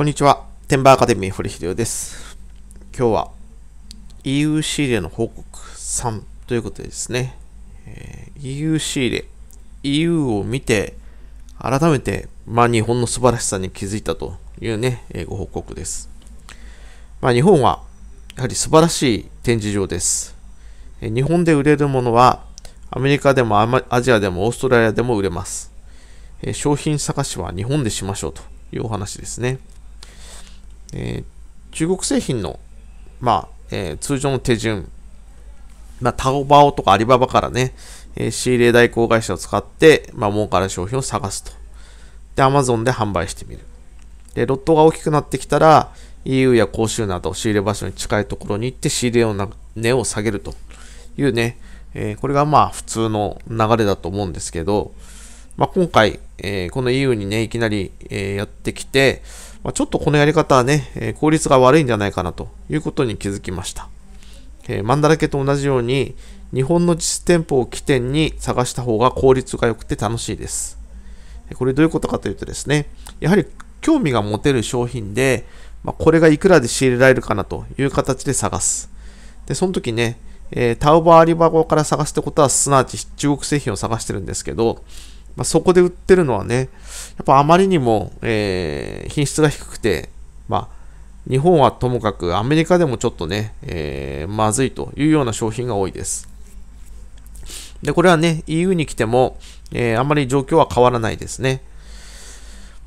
こんにちは。テンバーアカデミー堀秀夫です。今日は EU 仕入れの報告3ということでですね、えー、EU 仕入れ、EU を見て改めて、まあ、日本の素晴らしさに気づいたというね、えー、ご報告です。まあ、日本はやはり素晴らしい展示場です。えー、日本で売れるものはアメリカでもアジアでもオーストラリアでも売れます。えー、商品探しは日本でしましょうというお話ですね。えー、中国製品の、まあえー、通常の手順、まあ、タオバオとかアリババからね、えー、仕入れ代行会社を使って、まあ、儲かる商品を探すと。で、Amazon で販売してみる。で、ロットが大きくなってきたら、EU や公衆など仕入れ場所に近いところに行って仕入れをな値を下げるというね、えー、これがまあ普通の流れだと思うんですけど、まあ、今回、えー、この EU にね、いきなり、えー、やってきて、まあ、ちょっとこのやり方はね、え効率が悪いんじゃないかなということに気づきました。えー、マンダラケと同じように、日本の実店舗を起点に探した方が効率が良くて楽しいです。これどういうことかというとですね、やはり興味が持てる商品で、まあ、これがいくらで仕入れられるかなという形で探す。で、その時ね、えー、タオバーアリバゴから探すってことは、すなわち中国製品を探してるんですけど、まあ、そこで売ってるのはね、やっぱあまりにも、えー、品質が低くて、まあ、日本はともかくアメリカでもちょっとね、えー、まずいというような商品が多いです。で、これはね、EU に来ても、えー、あまり状況は変わらないですね。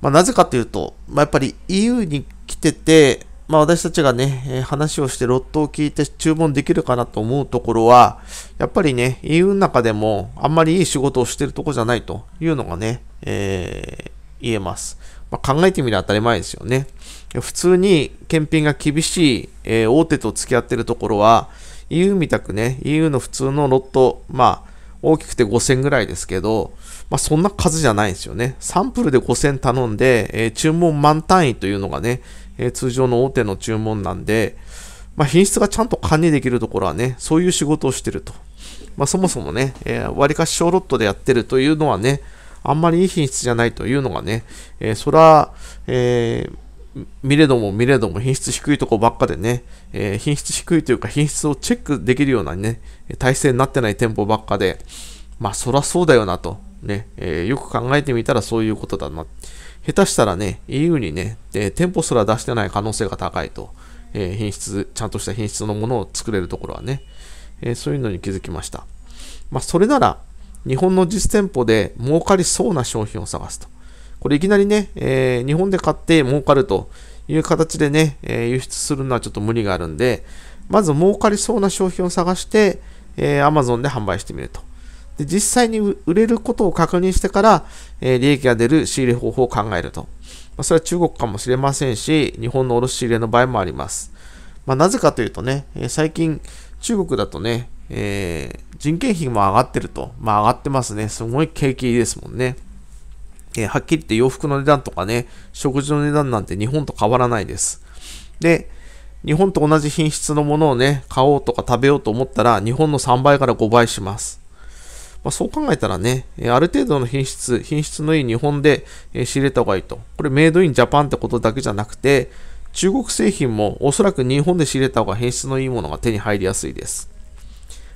まあ、なぜかというと、まあ、やっぱり EU に来てて、まあ私たちがね、話をしてロットを聞いて注文できるかなと思うところは、やっぱりね、EU の中でもあんまりいい仕事をしてるとこじゃないというのがね、えー、言えます。まあ、考えてみれば当たり前ですよね。普通に検品が厳しい、えー、大手と付き合ってるところは、EU みたくね、EU の普通のロット、まあ、大きくて5000ぐらいですけど、まあ、そんな数じゃないですよね。サンプルで5000頼んで、えー、注文満単位というのがね、えー、通常の大手の注文なんで、まあ、品質がちゃんと管理できるところはね、そういう仕事をしてると。まあ、そもそもね、えー、割かし小ロットでやってるというのはね、あんまりいい品質じゃないというのがね、えー、そら、えー、見れども見れども品質低いとこばっかでね、えー、品質低いというか品質をチェックできるようなね、体制になってない店舗ばっかで、まあそらそうだよなと。ね、えー、よく考えてみたらそういうことだな。下手したらね、EU にね、えー、店舗すら出してない可能性が高いと、えー、品質、ちゃんとした品質のものを作れるところはね、えそういうのに気づきました。まあ、それなら、日本の実店舗で儲かりそうな商品を探すと。これいきなりね、え日本で買って儲かるという形でね、え輸出するのはちょっと無理があるんで、まず儲かりそうな商品を探して、え Amazon で販売してみると。で実際に売れることを確認してから、えー、利益が出る仕入れ方法を考えると。まあ、それは中国かもしれませんし、日本の卸仕入れの場合もあります。まあ、なぜかというとね、えー、最近中国だとね、えー、人件費も上がってると。まあ上がってますね。すごい景気ですもんね。えはっきり言って洋服の値段とかね、食事の値段なんて日本と変わらないです。で、日本と同じ品質のものをね、買おうとか食べようと思ったら、日本の3倍から5倍します。まあ、そう考えたらね、ある程度の品質、品質のいい日本で仕入れた方がいいと。これメイドインジャパンってことだけじゃなくて、中国製品もおそらく日本で仕入れた方が品質のいいものが手に入りやすいです。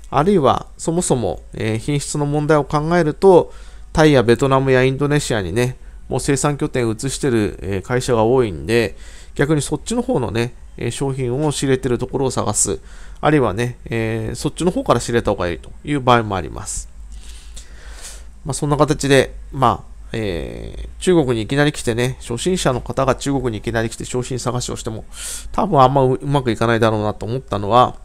あるいは、そもそも、え品質の問題を考えると、タイやベトナムやインドネシアにね、もう生産拠点を移してる、え会社が多いんで、逆にそっちの方のね、え商品を仕入れてるところを探す。あるいはね、えそっちの方から仕入れた方がいいという場合もあります。まあ、そんな形で、まあ、えー、中国にいきなり来てね、初心者の方が中国にいきなり来て昇進探しをしても、多分あんまうまくいかないだろうなと思ったのは、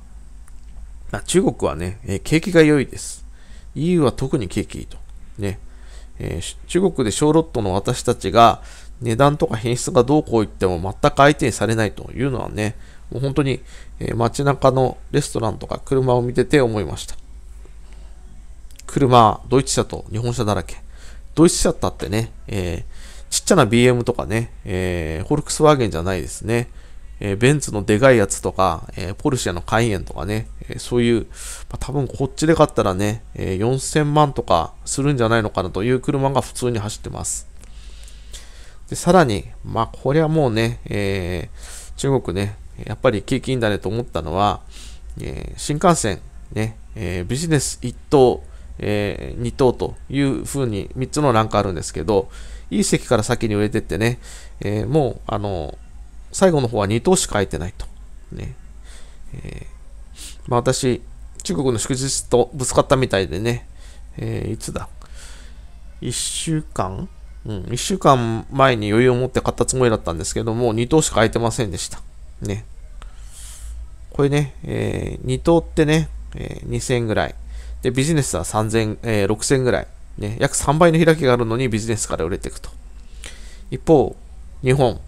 まあ、中国はね、えー、景気が良いです。EU は特に景気いいと。ね。えー、中国で小ロットの私たちが値段とか品質がどうこう言っても全く相手にされないというのはね、もう本当に、え街中のレストランとか車を見てて思いました。車、ドイツ車と日本車だらけ。ドイツ車ったってね、えー、ちっちゃな BM とかね、えー、フォルクスワーゲンじゃないですね。えー、ベンツのでかいやつとか、えー、ポルシェのカイエンとかね、えー、そういう、まあ、多分こっちで買ったらね、え4000万とかするんじゃないのかなという車が普通に走ってます。で、さらに、まあ、これはもうね、え中国ね、やっぱり景気いいんだねと思ったのは、え新幹線、ね、えビジネス一等えー、2等というふうに3つのランクあるんですけど、いい席から先に植えてってね、えー、もう、あの、最後の方は2等しか空いてないと。ね。えー、まあ私、中国の祝日とぶつかったみたいでね、えー、いつだ ?1 週間うん、1週間前に余裕を持って買ったつもりだったんですけども、2等しか空いてませんでした。ね。これね、えー、2等ってね、えー、2000円ぐらい。で、ビジネスは3000、えー、6000ぐらい。ね、約3倍の開きがあるのにビジネスから売れていくと。一方、日本。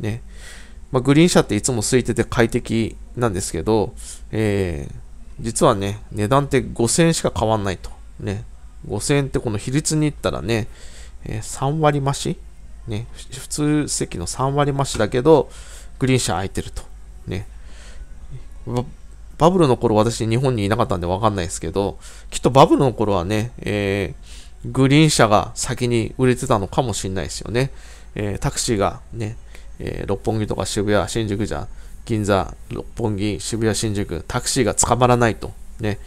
ね。まあ、グリーン車っていつも空いてて快適なんですけど、えー、実はね、値段って5000円しか変わんないと。ね。5000円ってこの比率にいったらね、えー、3割増しね。普通席の3割増しだけど、グリーン車空いてると。ね。バブルの頃私日本にいなかったんでわかんないですけど、きっとバブルの頃はね、えー、グリーン車が先に売れてたのかもしれないですよね。えー、タクシーがね、えー、六本木とか渋谷、新宿じゃ、銀座、六本木、渋谷、新宿、タクシーが捕まらないと。ね、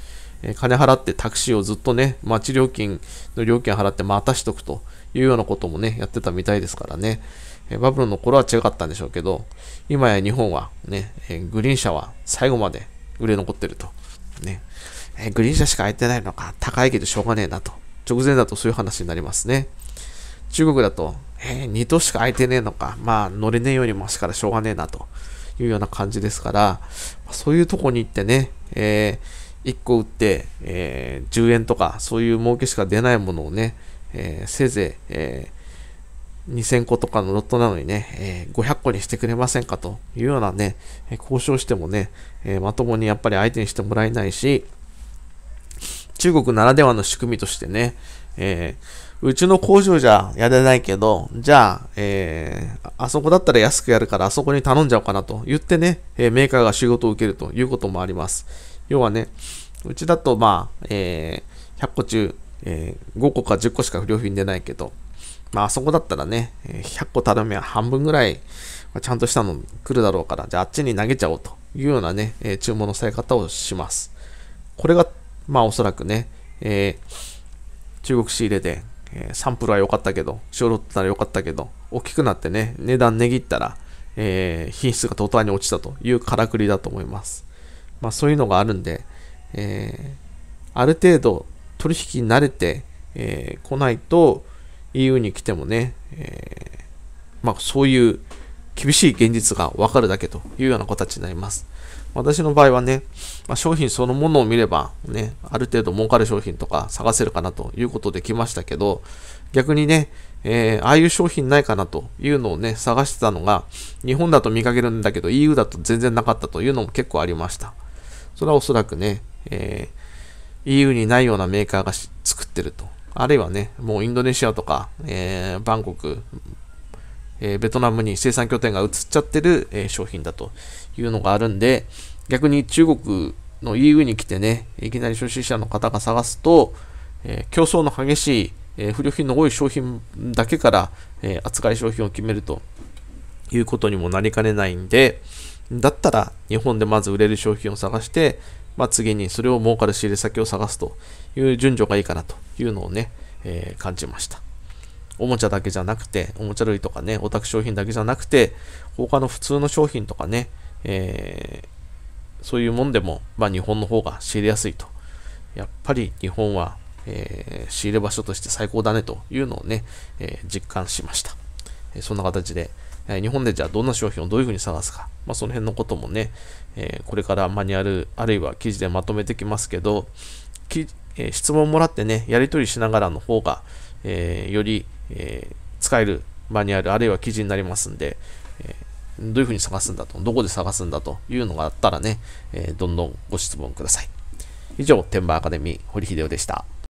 え金払ってタクシーをずっとね、街料金の料金払って待たしとくというようなこともね、やってたみたいですからね。えバブルの頃は違かったんでしょうけど、今や日本はね、えグリーン車は最後まで売れ残ってると。ね。えー、グリーン車しか空いてないのか。高いけどしょうがねえなと。直前だとそういう話になりますね。中国だと、えー、2頭しか空いてねえのか。まあ、乗れねえよりマシからしょうがねえなというような感じですから、そういうとこに行ってね、えー、1個売って、えー、10円とか、そういう儲けしか出ないものをね、えー、せいぜい、えー2000個とかのロットなのにね、えー、500個にしてくれませんかというようなね、え交渉してもね、えー、まともにやっぱり相手にしてもらえないし、中国ならではの仕組みとしてね、えー、うちの工場じゃやれないけど、じゃあ、えー、あそこだったら安くやるから、あそこに頼んじゃおうかなと言ってね、えメーカーが仕事を受けるということもあります。要はね、うちだとまあ、え100個中、え5個か10個しか不良品出ないけど、まあ、そこだったらね、100個頼めば半分ぐらいちゃんとしたの来るだろうから、じゃああっちに投げちゃおうというようなね、え注文のされ方をします。これが、まあおそらくね、えー、中国仕入れで、えサンプルは良かったけど、小ロットなら良かったけど、大きくなってね、値段値切ったら、えー、品質が途端に落ちたというからくりだと思います。まあそういうのがあるんで、えー、ある程度取引に慣れて、えー、来ないと、EU に来てもね、えー、まあ、そういう厳しい現実がわかるだけというような形になります。私の場合はね、まあ、商品そのものを見れば、ね、ある程度儲かる商品とか探せるかなということできましたけど、逆にね、えー、ああいう商品ないかなというのをね、探してたのが、日本だと見かけるんだけど、EU だと全然なかったというのも結構ありました。それはおそらくね、えー、EU にないようなメーカーが作ってるとあるいはね、もうインドネシアとか、えー、バンコク、えー、ベトナムに生産拠点が移っちゃってる、えー、商品だというのがあるんで、逆に中国の EU に来てね、いきなり初心者の方が探すと、え競争の激しい、え不良品の多い商品だけから、え扱い商品を決めるということにもなりかねないんで、だったら日本でまず売れる商品を探して、まあ、次にそれを儲かる仕入れ先を探すという順序がいいかなというのをね、えー、感じました。おもちゃだけじゃなくて、おもちゃ類とかね、オタク商品だけじゃなくて、他の普通の商品とかね、えー、そういうもんでも、まあ、日本の方が仕入れやすいと。やっぱり日本は、えー、仕入れ場所として最高だねというのをね、えー、実感しました。えそんな形で、え日本でじゃあどんな商品をどういうふうに探すか、まあ、その辺のこともね、えー、これからマニュアル、あるいは記事でまとめてきますけど、きえー、質問もらってね、やり取りしながらの方が、えより、え使えるマニュアル、あるいは記事になりますんで、えどういうふうに探すんだと、どこで探すんだというのがあったらね、えどんどんご質問ください。以上、天馬アカデミー、堀秀夫でした。